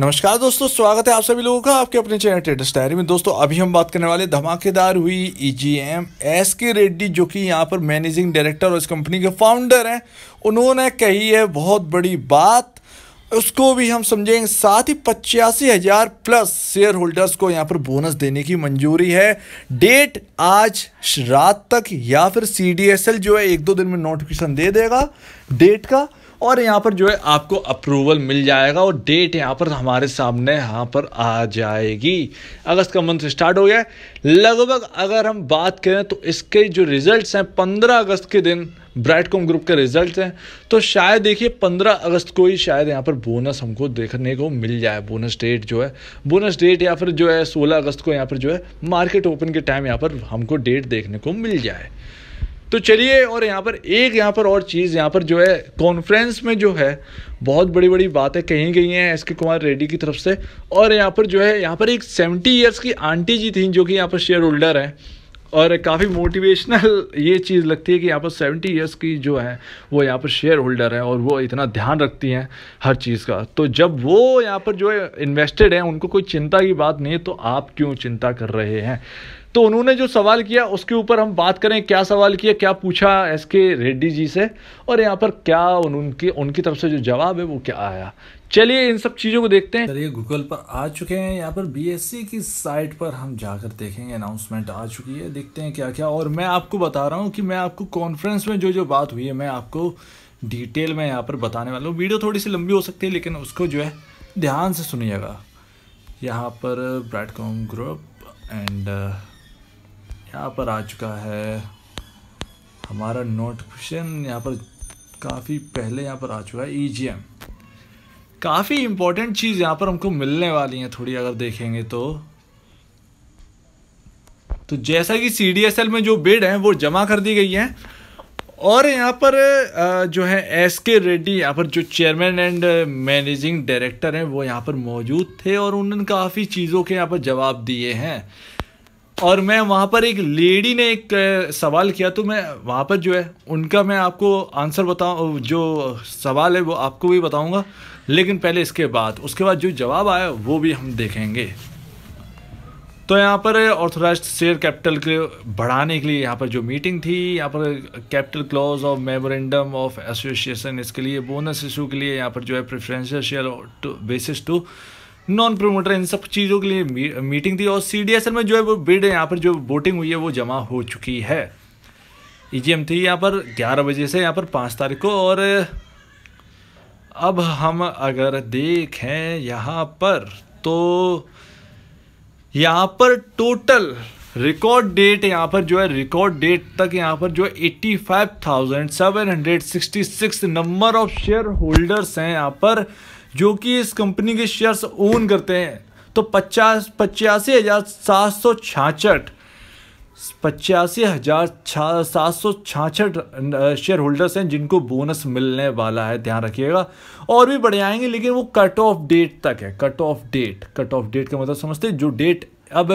नमस्कार दोस्तों स्वागत है आप सभी लोगों का आपके अपने चैनल ट्रेडर्स डायरी में दोस्तों अभी हम बात करने वाले धमाकेदार हुई ईजीएम एस के रेड्डी जो कि यहाँ पर मैनेजिंग डायरेक्टर और इस कंपनी के फाउंडर हैं उन्होंने कही है बहुत बड़ी बात उसको भी हम समझेंगे साथ ही पचासी हज़ार प्लस शेयर होल्डर्स को यहाँ पर बोनस देने की मंजूरी है डेट आज रात तक या फिर सी जो है एक दो दिन में नोटिफिकेशन दे देगा डेट का और यहाँ पर जो है आपको अप्रूवल मिल जाएगा और डेट यहाँ पर हमारे सामने यहाँ पर आ जाएगी अगस्त का मंथ स्टार्ट हो गया लगभग अगर हम बात करें तो इसके जो रिजल्ट्स हैं पंद्रह अगस्त के दिन ब्राइटकॉम ग्रुप के रिजल्ट हैं तो शायद देखिए पंद्रह अगस्त को ही शायद यहाँ पर बोनस हमको देखने को मिल जाए बोनस डेट जो है बोनस डेट या फिर जो है सोलह अगस्त को यहाँ पर जो है मार्केट ओपन के टाइम यहाँ पर हमको डेट देखने को मिल जाए तो चलिए और यहाँ पर एक यहाँ पर और चीज़ यहाँ पर जो है कॉन्फ्रेंस में जो है बहुत बड़ी बड़ी बातें कही गई हैं एस के कुमार रेड्डी की तरफ से और यहाँ पर जो है यहाँ पर एक सेवेंटी ईयर्स की आंटी जी थी जो कि यहाँ पर शेयर होल्डर हैं और काफ़ी मोटिवेशनल ये चीज़ लगती है कि यहाँ पर सेवेंटी ईयर्स की जो है वो यहाँ पर शेयर होल्डर है और वो इतना ध्यान रखती हैं हर चीज़ का तो जब वो यहाँ पर जो है इन्वेस्टेड हैं उनको कोई चिंता की बात नहीं है तो आप क्यों चिंता कर रहे हैं तो उन्होंने जो सवाल किया उसके ऊपर हम बात करें क्या सवाल किया क्या पूछा एस के रेड्डी जी से और यहाँ पर क्या उन, उनके उनकी तरफ से जो जवाब है वो क्या आया चलिए इन सब चीज़ों को देखते हैं चलिए गूगल पर आ चुके हैं यहाँ पर बीएससी की साइट पर हम जाकर देखेंगे अनाउंसमेंट आ चुकी है देखते हैं क्या क्या और मैं आपको बता रहा हूँ कि मैं आपको कॉन्फ्रेंस में जो जो बात हुई है मैं आपको डिटेल में यहाँ पर बताने वाला हूँ वीडियो थोड़ी सी लंबी हो सकती है लेकिन उसको जो है ध्यान से सुनिएगा यहाँ पर ब्रैडकॉम ग्रुप एंड यहाँ पर आ चुका है हमारा नोट क्वेश्चन यहाँ पर काफ़ी पहले यहाँ पर आ चुका है ई काफ़ी इम्पोर्टेंट चीज़ यहाँ पर हमको मिलने वाली है थोड़ी अगर देखेंगे तो तो जैसा कि सी में जो बिड हैं वो जमा कर दी गई हैं और यहाँ पर जो है एस के रेड्डी यहाँ पर जो चेयरमैन एंड मैनेजिंग डायरेक्टर हैं वो यहाँ पर मौजूद थे और उन्होंने काफ़ी चीज़ों के यहाँ पर जवाब दिए हैं और मैं वहाँ पर एक लेडी ने एक सवाल किया तो मैं वहाँ पर जो है उनका मैं आपको आंसर बताऊँ जो सवाल है वो आपको भी बताऊँगा लेकिन पहले इसके बाद उसके बाद जो जवाब आया वो भी हम देखेंगे तो यहाँ पर ऑर्थोराइज शेयर कैपिटल के बढ़ाने के लिए यहाँ पर जो मीटिंग थी यहाँ पर capital clause of memorandum of association इसके लिए बोनस इशू के लिए यहाँ पर जो है preferential share basis to non promoter इन सब चीज़ों के लिए मीटिंग थी और सी में जो है वो बिड यहाँ पर जो वोटिंग हुई है वो जमा हो चुकी है ई e थी यहाँ पर ग्यारह बजे से यहाँ पर पाँच तारीख को और अब हम अगर देखें यहाँ पर तो यहाँ पर टोटल रिकॉर्ड डेट यहाँ पर जो है रिकॉर्ड डेट तक यहाँ पर जो है eighty five thousand seven hundred sixty six number of share holders हैं यहाँ पर जो कि इस कंपनी के शेयर्स ओन करते हैं तो पचास पचासी हज़ार सात सौ छाछठ पचासी हज़ार सात सौ छाछठ शेयर होल्डर्स हैं जिनको बोनस मिलने वाला है ध्यान रखिएगा और भी बढ़े आएंगे लेकिन वो कट ऑफ डेट तक है cut off date cut off date का मतलब समझते जो डेट अब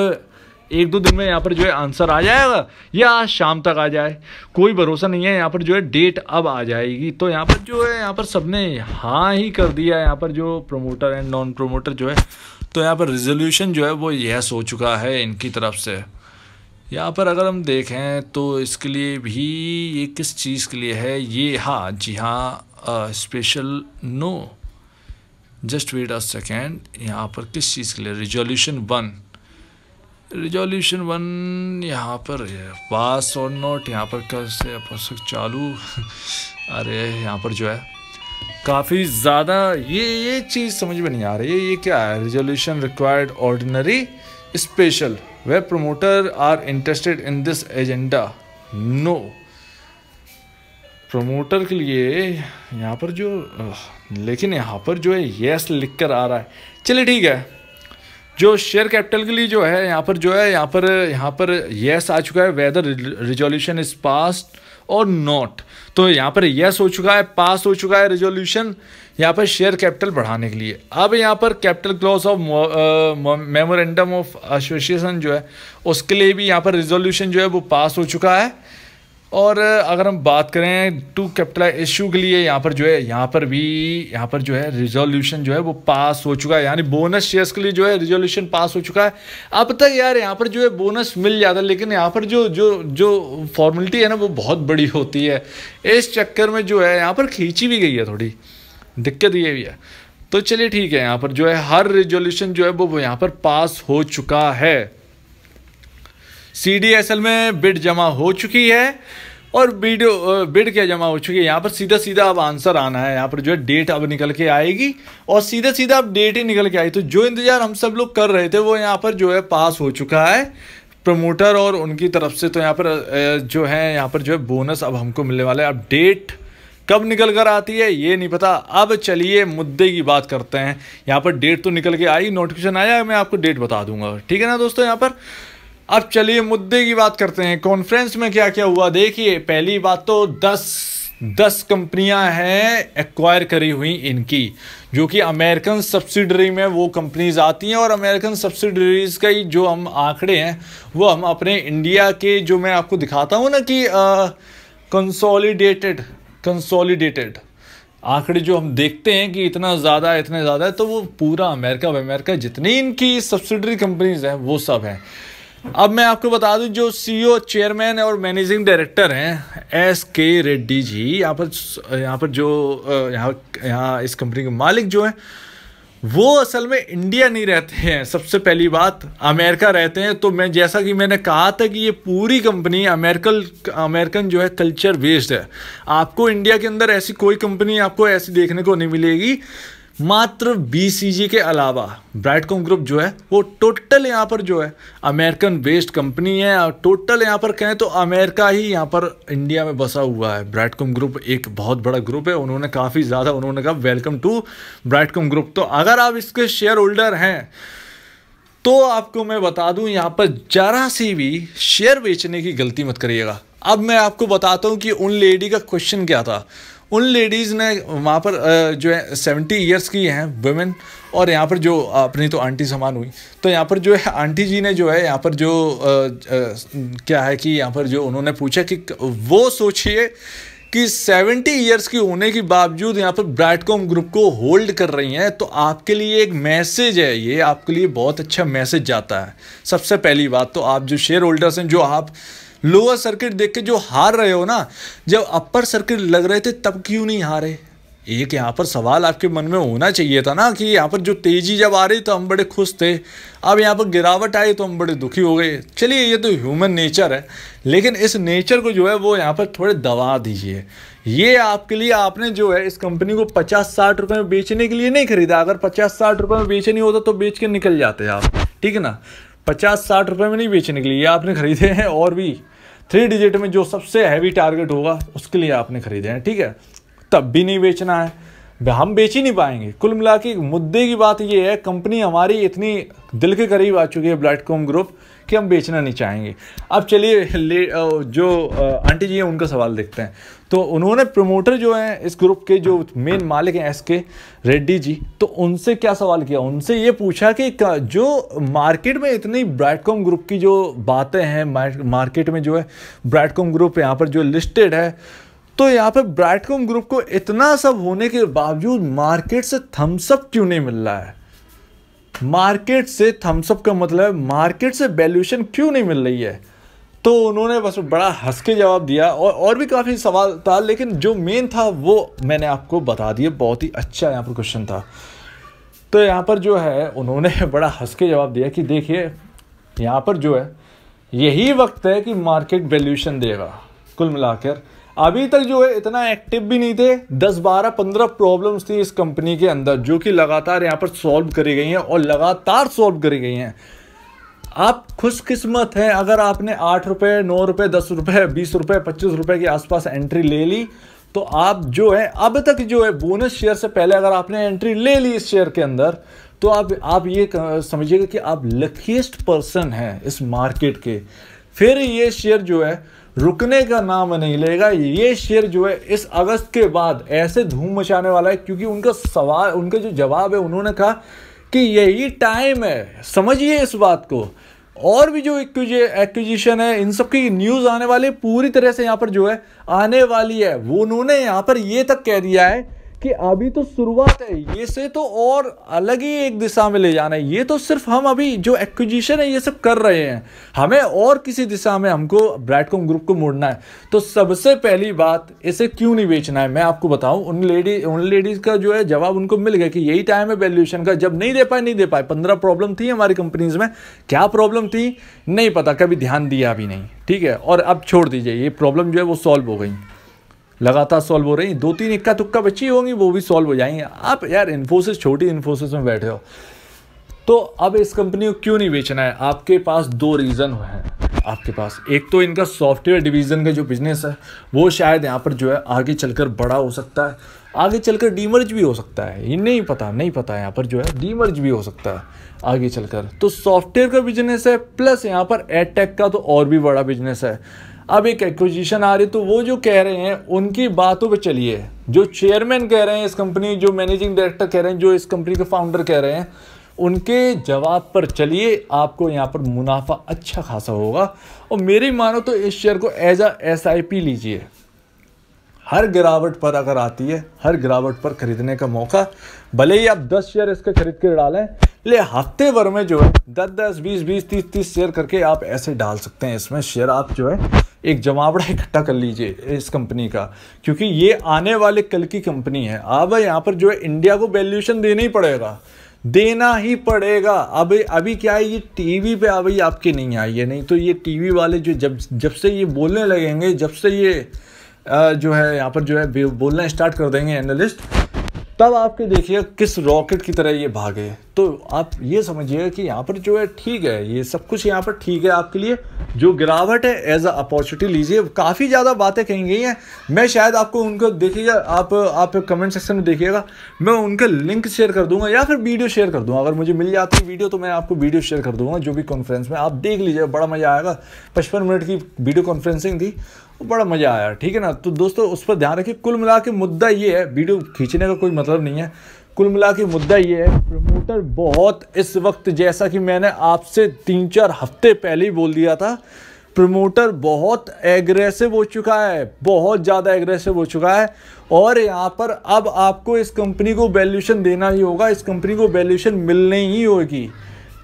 एक दो दिन में यहाँ पर जो है आंसर आ जाएगा या आज शाम तक आ जाए कोई भरोसा नहीं है यहाँ पर जो है डेट अब आ जाएगी तो यहाँ पर जो है यहाँ पर सबने हाँ ही कर दिया यहाँ पर जो प्रोमोटर एंड नॉन प्रोमोटर जो है तो यहाँ पर रिजोल्यूशन जो है वो यस हो चुका है इनकी तरफ से यहाँ पर अगर हम देखें तो इसके लिए भी ये किस चीज़ के लिए है ये हाँ जी हाँ special no just wait a second यहाँ पर किस चीज़ के लिए रिजोल्यूशन वन रिजोल्यूशन वन यहाँ पर है पास और नोट यहाँ पर कैसे पुस्तक चालू अरे यहाँ पर जो है काफ़ी ज़्यादा ये ये चीज़ समझ में नहीं आ रही है ये क्या है रिजोल्यूशन रिक्वायर्ड ऑर्डिनरी स्पेशल वे promoter are interested in this agenda no promoter के लिए यहाँ पर जो लेकिन यहाँ पर जो है येस लिख कर आ रहा है चलिए ठीक है जो शेयर कैपिटल के लिए जो है यहाँ पर जो है यहाँ पर यहाँ पर यस आ चुका है वेदर रिजोल्यूशन इज पास और नॉट तो यहाँ पर यस हो चुका है पास हो चुका है रिजोल्यूशन यहाँ पर शेयर कैपिटल बढ़ाने के लिए अब यहाँ पर capital clause of memorandum of association जो है उसके लिए भी यहाँ पर रिजोल्यूशन जो है वो पास हो चुका है और अगर हम बात करें टू कैपिटल इशू के लिए यहाँ पर जो है यहाँ पर भी यहाँ पर जो है रिजोल्यूशन जो है वो पास हो चुका है यानी बोनस शेयर्स के लिए जो है रिजोल्यूशन पास हो चुका है अब तक यार यहाँ पर जो है बोनस मिल जाता है लेकिन यहाँ पर जो जो जो फॉर्मेलिटी है ना वो बहुत बड़ी होती है इस चक्कर में जो है यहाँ पर खींची भी गई है थोड़ी दिक्कत ये भी है तो चलिए ठीक है यहाँ पर जो है हर रिजोल्यूशन जो है वो यहाँ पर पास हो चुका है सीडीएसएल में बिड जमा हो चुकी है और वीडियो बिड क्या जमा हो चुकी है यहाँ पर सीधा सीधा अब आंसर आना है यहाँ पर जो है डेट अब निकल के आएगी और सीधा सीधा अब डेट ही निकल के आई तो जो इंतज़ार हम सब लोग कर रहे थे वो यहाँ पर जो है पास हो चुका है प्रमोटर और उनकी तरफ से तो यहाँ पर जो है यहाँ पर जो है बोनस अब हमको मिलने वाला है अब डेट कब निकल कर आती है ये नहीं पता अब चलिए मुद्दे की बात करते हैं यहाँ पर डेट तो निकल के आई नोटिफिकेशन आया मैं आपको डेट बता दूंगा ठीक है ना दोस्तों यहाँ पर अब चलिए मुद्दे की बात करते हैं कॉन्फ्रेंस में क्या क्या हुआ देखिए पहली बात तो दस दस कंपनियां हैं एक्वायर करी हुई इनकी जो कि अमेरिकन सब्सिडरी में वो कंपनीज आती हैं और अमेरिकन सब्सिडरीज का ही जो हम आंकड़े हैं वो हम अपने इंडिया के जो मैं आपको दिखाता हूँ ना कि कंसोलिडेटेड कंसोलिडेटेड आंकड़े जो हम देखते हैं कि इतना ज़्यादा इतने ज़्यादा है तो वो पूरा अमेरिका अमेरिका जितनी इनकी सब्सिडरी कंपनीज हैं वो सब हैं अब मैं आपको बता दूं जो सीईओ चेयरमैन e और मैनेजिंग डायरेक्टर हैं एस के रेड्डी जी यहाँ पर यहाँ पर जो यहाँ यहाँ इस कंपनी के मालिक जो हैं वो असल में इंडिया नहीं रहते हैं सबसे पहली बात अमेरिका रहते हैं तो मैं जैसा कि मैंने कहा था कि ये पूरी कंपनी अमेरिकन अमेरिकन जो है कल्चर बेस्ड है आपको इंडिया के अंदर ऐसी कोई कंपनी आपको ऐसी देखने को नहीं मिलेगी मात्र बीसीजी के अलावा ब्राइटकॉम ग्रुप जो है वो टोटल यहाँ पर जो है अमेरिकन बेस्ड कंपनी है और टोटल यहाँ पर कहें तो अमेरिका ही यहाँ पर इंडिया में बसा हुआ है ब्राइटकॉम ग्रुप एक बहुत बड़ा ग्रुप है उन्होंने काफ़ी ज़्यादा उन्होंने कहा वेलकम टू ब्राइटकॉम ग्रुप तो अगर आप इसके शेयर होल्डर हैं तो आपको मैं बता दूँ यहाँ पर जरा सी भी शेयर बेचने की गलती मत करिएगा अब मैं आपको बताता हूँ कि उन लेडी का क्वेश्चन क्या था उन लेडीज़ ने वहाँ पर जो है सेवेंटी ईयर्स की हैं वुमेन और यहाँ पर जो अपनी तो आंटी समान हुई तो यहाँ पर जो है आंटी जी ने जो है यहाँ पर जो आ, आ, क्या है कि यहाँ पर जो उन्होंने पूछा कि वो सोचिए कि सेवेंटी ईयर्स की होने के बावजूद यहाँ पर ब्राइटकॉम ग्रुप को होल्ड कर रही हैं तो आपके लिए एक मैसेज है ये आपके लिए बहुत अच्छा मैसेज जाता है सबसे पहली बात तो आप जो शेयर होल्डर्स हैं जो आप लोअर सर्किट देख के जो हार रहे हो ना जब अपर सर्किट लग रहे थे तब क्यों नहीं हारे एक यहाँ पर सवाल आपके मन में होना चाहिए था ना कि यहाँ पर जो तेज़ी जब आ रही तो हम बड़े खुश थे अब यहाँ पर गिरावट आई तो हम बड़े दुखी हो गए चलिए ये तो ह्यूमन नेचर है लेकिन इस नेचर को जो है वो यहाँ पर थोड़े दबा दीजिए ये आपके लिए आपने जो है इस कंपनी को पचास साठ रुपये में बेचने के लिए नहीं खरीदा अगर पचास साठ रुपये में बेचनी होता तो बेच के निकल जाते आप ठीक है ना पचास साठ रुपये में नहीं बेचने के लिए आपने खरीदे हैं और भी थ्री डिजिट में जो सबसे हैवी टारगेट होगा उसके लिए आपने खरीदे हैं ठीक है तब भी नहीं बेचना है हम बेच ही नहीं पाएंगे कुल मिला के मुद्दे की बात यह है कंपनी हमारी इतनी दिल के करीब आ चुकी है ब्लैटकॉम ग्रुप कि हम बेचना नहीं चाहेंगे अब चलिए ले जो आंटी जी हैं उनका सवाल देखते हैं तो उन्होंने प्रमोटर जो हैं इस ग्रुप के जो मेन मालिक हैं एस के रेड्डी जी तो उनसे क्या सवाल किया उनसे ये पूछा कि जो मार्केट में इतनी ब्राइटकॉम ग्रुप की जो बातें हैं मार्केट में जो है ब्राइटकॉम ग्रुप यहाँ पर जो लिस्टेड है तो यहाँ पर ब्राइटकॉम ग्रुप को इतना सब होने के बावजूद मार्केट से थम्सअप क्यों नहीं मिल रहा है मार्केट से थम्सअप का मतलब मार्केट से वैल्यूशन क्यों नहीं मिल रही है तो उन्होंने बस बड़ा हंस के जवाब दिया और और भी काफ़ी सवाल था लेकिन जो मेन था वो मैंने आपको बता दिया बहुत ही अच्छा यहाँ पर क्वेश्चन था तो यहाँ पर जो है उन्होंने बड़ा हंस के जवाब दिया कि देखिए यहाँ पर जो है यही वक्त है कि मार्केट वैल्यूशन देगा कुल मिलाकर अभी तक जो है इतना एक्टिव भी नहीं थे 10 12 15 प्रॉब्लम्स थी इस कंपनी के अंदर जो कि लगातार यहाँ पर सॉल्व करी गई हैं और लगातार सॉल्व करी गई हैं आप खुशकिस्मत हैं अगर आपने आठ रुपये नौ रुपये दस रुपये बीस रुपये पच्चीस रुपये के आसपास एंट्री ले ली तो आप जो है अब तक जो है बोनस शेयर से पहले अगर आपने एंट्री ले ली इस शेयर के अंदर तो आप आप ये समझिएगा कि आप लकीस्ट पर्सन हैं इस मार्केट के फिर ये शेयर जो है रुकने का नाम नहीं लेगा ये शेयर जो है इस अगस्त के बाद ऐसे धूम मचाने वाला है क्योंकि उनका सवाल उनका जो जवाब है उन्होंने कहा कि यही टाइम है समझिए इस बात को और भी जो एक्विजिशन है इन सब की न्यूज़ आने वाली पूरी तरह से यहाँ पर जो है आने वाली है वो उन्होंने यहाँ पर ये तक कह दिया है कि अभी तो शुरुआत है ये से तो और अलग ही एक दिशा में ले जाना है ये तो सिर्फ हम अभी जो एक्विजिशन है ये सब कर रहे हैं हमें और किसी दिशा में हमको ब्रैडकॉम ग्रुप को मोड़ना है तो सबसे पहली बात इसे क्यों नहीं बेचना है मैं आपको बताऊं उन लेडी उन लेडीज का जो है जवाब उनको मिल गया कि यही टाइम है वैल्यूएशन का जब नहीं दे पाए नहीं दे पाए पंद्रह प्रॉब्लम थी हमारी कंपनीज में क्या प्रॉब्लम थी नहीं पता कभी ध्यान दिया अभी नहीं ठीक है और अब छोड़ दीजिए ये प्रॉब्लम जो है वो सॉल्व हो गई लगातार सॉल्व हो रही दो तीन इक्का तुक्का बची होंगी वो भी सॉल्व हो जाएंगे आप यार इन्फोसिस छोटी इन्फोसिस में बैठे हो तो अब इस कंपनी को क्यों नहीं बेचना है आपके पास दो रीज़न हैं आपके पास एक तो इनका सॉफ्टवेयर डिवीज़न का जो बिज़नेस है वो शायद यहाँ पर जो है आगे चलकर बड़ा हो सकता है आगे चलकर डीमर्ज भी हो सकता है ये नहीं पता नहीं पता यहाँ पर जो है डीमर्ज भी हो सकता है आगे चलकर तो सॉफ्टवेयर का बिजनेस है प्लस यहाँ पर एडटेक का तो और भी बड़ा बिजनेस है अब एक एक्विजिशन आ रही तो वो जो कह रहे हैं उनकी बातों पे चलिए जो चेयरमैन कह रहे हैं इस कंपनी जो मैनेजिंग डायरेक्टर कह रहे हैं जो इस कंपनी के फाउंडर कह रहे हैं उनके जवाब पर चलिए आपको यहाँ पर मुनाफा अच्छा खासा होगा और मेरी मानो तो इस शेयर को एज आ एस लीजिए हर गिरावट पर अगर आती है हर गिरावट पर खरीदने का मौका भले ही आप 10 शेयर इसके खरीद के डालें ले हफ्ते भर में जो है 10 10 20 20 30 30 शेयर करके आप ऐसे डाल सकते हैं इसमें शेयर आप जो है एक जमावड़ा इकट्ठा कर लीजिए इस कंपनी का क्योंकि ये आने वाले कल की कंपनी है अब यहाँ पर जो है इंडिया को वैल्यूशन देना ही पड़ेगा देना ही पड़ेगा अब अभी क्या है ये टीवी पे अभी आपके नहीं आई है नहीं तो ये टीवी वाले जो जब जब से ये बोलने लगेंगे जब से ये जो है यहाँ पर जो है बोलना स्टार्ट कर देंगे एनालिस्ट तब आपके देखिए किस रॉकेट की तरह ये भागे तो आप ये समझिएगा कि यहाँ पर जो है ठीक है ये सब कुछ यहाँ पर ठीक है आपके लिए जो गिरावट है एज अ अपॉर्चुनिटी लीजिए काफ़ी ज़्यादा बातें कही गई हैं मैं शायद आपको उनको देखिएगा आप आप कमेंट सेक्शन में देखिएगा मैं उनका लिंक शेयर कर दूंगा या फिर वीडियो शेयर कर दूंगा अगर मुझे मिल जाती है वीडियो तो मैं आपको वीडियो शेयर कर दूंगा जो भी कॉन्फ्रेंस में आप देख लीजिए बड़ा मज़ा आएगा पचपन मिनट की वीडियो कॉन्फ्रेंसिंग थी तो बड़ा मज़ा आया ठीक है ना तो दोस्तों उस पर ध्यान रखिए कुल मिला के मुद्दा ये है वीडियो खींचने का कोई मतलब नहीं है कुल मिला के मुद्दा ये है प्रमोटर बहुत इस वक्त जैसा कि मैंने आपसे तीन चार हफ्ते पहले ही बोल दिया था प्रमोटर बहुत एग्रेसिव हो चुका है बहुत ज़्यादा एग्रेसिव हो चुका है और यहाँ पर अब आपको इस कंपनी को वैल्यूशन देना ही होगा इस कंपनी को वैल्यूशन मिलने ही होगी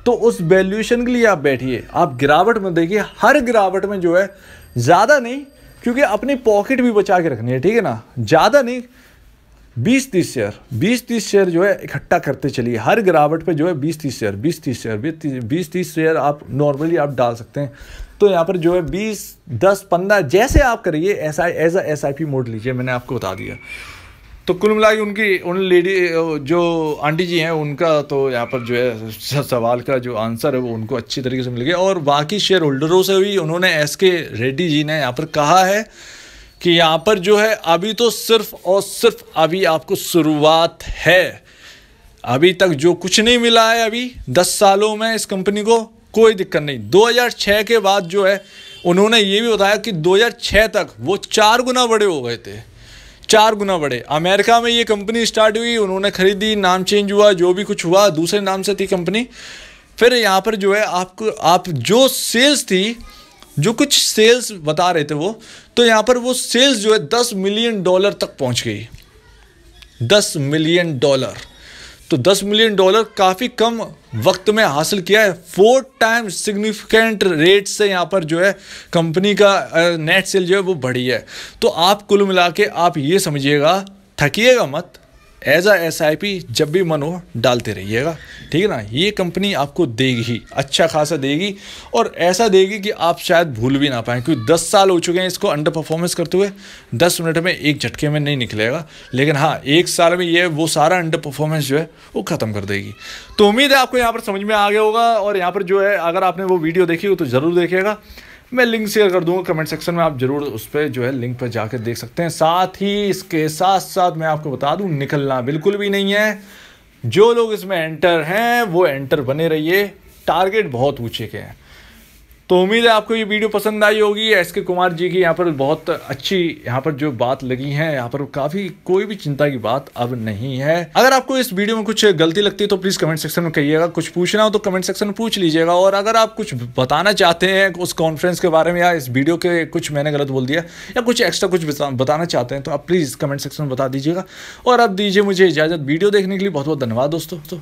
तो उस वैल्यूशन के लिए आप बैठिए आप गिरावट में देखिए हर गिरावट में जो है ज़्यादा नहीं क्योंकि अपनी पॉकेट भी बचा के रखनी है ठीक है ना ज़्यादा नहीं बीस तीस शेयर बीस तीस शेयर जो है इकट्ठा करते चलिए हर गिरावट पे जो है बीस तीस शेयर बीस तीस शेयर बीस तीस शेयर आप नॉर्मली आप डाल सकते हैं तो यहाँ पर जो है बीस दस पंद्रह जैसे आप करिए ऐसा as S I P mode लीजिए मैंने आपको बता दिया तो कुल मिला उनकी उन लेडी जो आंटी जी हैं उनका तो यहाँ पर जो है सवाल का जो आंसर है वो उनको अच्छी तरीके से मिल गया और बाकी शेयर होल्डरों से भी उन्होंने एस के रेड्डी जी ने यहाँ पर कहा है कि यहाँ पर जो है अभी तो सिर्फ और सिर्फ अभी आपको शुरुआत है अभी तक जो कुछ नहीं मिला है अभी दस सालों में इस कंपनी को कोई दिक्कत नहीं 2006 के बाद जो है उन्होंने ये भी बताया कि 2006 तक वो चार गुना बड़े हो गए थे चार गुना बढ़े अमेरिका में ये कंपनी स्टार्ट हुई उन्होंने खरीदी नाम चेंज हुआ जो भी कुछ हुआ दूसरे नाम से थी कंपनी फिर यहाँ पर जो है आपको आप जो सेल्स थी जो कुछ सेल्स बता रहे थे वो तो यहाँ पर वो सेल्स जो है दस मिलियन डॉलर तक पहुँच गई दस मिलियन डॉलर तो 10 मिलियन डॉलर काफ़ी कम वक्त में हासिल किया है फोर टाइम सिग्निफिकेंट रेट से यहाँ पर जो है कंपनी का नेट सेल जो है वो बढ़ी है तो आप कुल मिला के आप ये समझिएगा थकिएगा मत as ah S I P जब भी मन हो डालते रहिएगा ठीक है ना ये कंपनी आपको देगी अच्छा खासा देगी और ऐसा देगी कि आप शायद भूल भी ना पाएँ क्योंकि दस साल हो चुके हैं इसको अंडर परफॉर्मेंस करते हुए दस मिनट में एक झटके में नहीं निकलेगा लेकिन हाँ एक साल में ये वो सारा अंडर परफॉर्मेंस जो है वो ख़त्म कर देगी तो उम्मीद है आपको यहाँ पर समझ में आ गया होगा और यहाँ पर जो है अगर आपने वो वीडियो देखी हो तो ज़रूर देखेगा मैं लिंक शेयर कर दूंगा कमेंट सेक्शन में आप जरूर उस पर जो है लिंक पर जाकर देख सकते हैं साथ ही इसके साथ साथ मैं आपको बता दूं निकलना बिल्कुल भी नहीं है जो लोग इसमें एंटर हैं वो एंटर बने रहिए टारगेट बहुत ऊँचे के हैं तो उम्मीद है आपको ये वीडियो पसंद आई होगी एस के कुमार जी की यहाँ पर बहुत अच्छी यहाँ पर जो बात लगी है यहाँ पर काफी कोई भी चिंता की बात अब नहीं है अगर आपको इस वीडियो में कुछ गलती लगती है तो प्लीज कमेंट सेक्शन में कहिएगा कुछ पूछना हो तो कमेंट सेक्शन में पूछ लीजिएगा और अगर आप कुछ बताना चाहते हैं उस कॉन्फ्रेंस के बारे में या इस वीडियो के कुछ मैंने गलत बोल दिया या कुछ एक्स्ट्रा कुछ बताना चाहते हैं तो आप प्लीज कमेंट सेक्शन में बता दीजिएगा और आप दीजिए मुझे इजाजत वीडियो देखने के लिए बहुत बहुत धन्यवाद दोस्तों तो